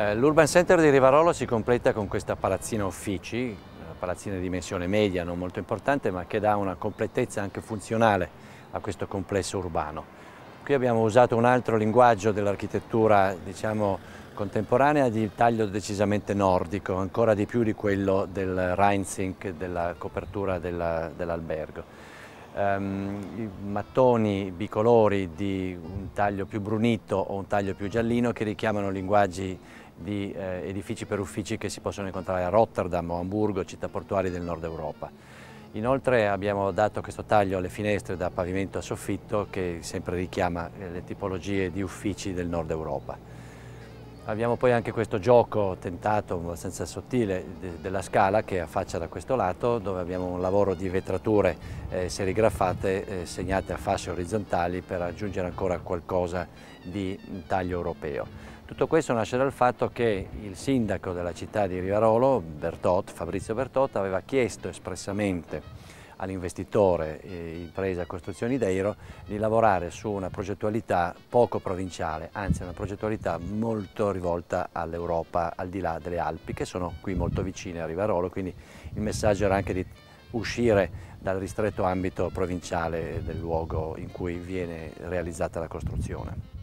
Eh, L'Urban Center di Rivarolo si completa con questa palazzina uffici, una palazzina di dimensione media, non molto importante, ma che dà una completezza anche funzionale a questo complesso urbano. Qui abbiamo usato un altro linguaggio dell'architettura, diciamo, contemporanea di taglio decisamente nordico, ancora di più di quello del Rheinsink, della copertura dell'albergo. um, I mattoni bicolori di un taglio più brunito o un taglio più giallino che richiamano linguaggi di eh, edifici per uffici che si possono incontrare a Rotterdam o Hamburgo, città portuali del nord Europa. Inoltre abbiamo dato questo taglio alle finestre da pavimento a soffitto che sempre richiama eh, le tipologie di uffici del nord Europa. Abbiamo poi anche questo gioco tentato, abbastanza sottile, de della scala che affaccia da questo lato dove abbiamo un lavoro di vetrature eh, serigrafate eh, segnate a fasce orizzontali per aggiungere ancora qualcosa di mm, taglio europeo. Tutto questo nasce dal fatto che il sindaco della città di Rivarolo, Bertot, Fabrizio Bertot, aveva chiesto espressamente all'investitore eh, impresa Costruzioni Deiro di lavorare su una progettualità poco provinciale, anzi una progettualità molto rivolta all'Europa, al di là delle Alpi, che sono qui molto vicine a Rivarolo, quindi il messaggio era anche di uscire dal ristretto ambito provinciale del luogo in cui viene realizzata la costruzione.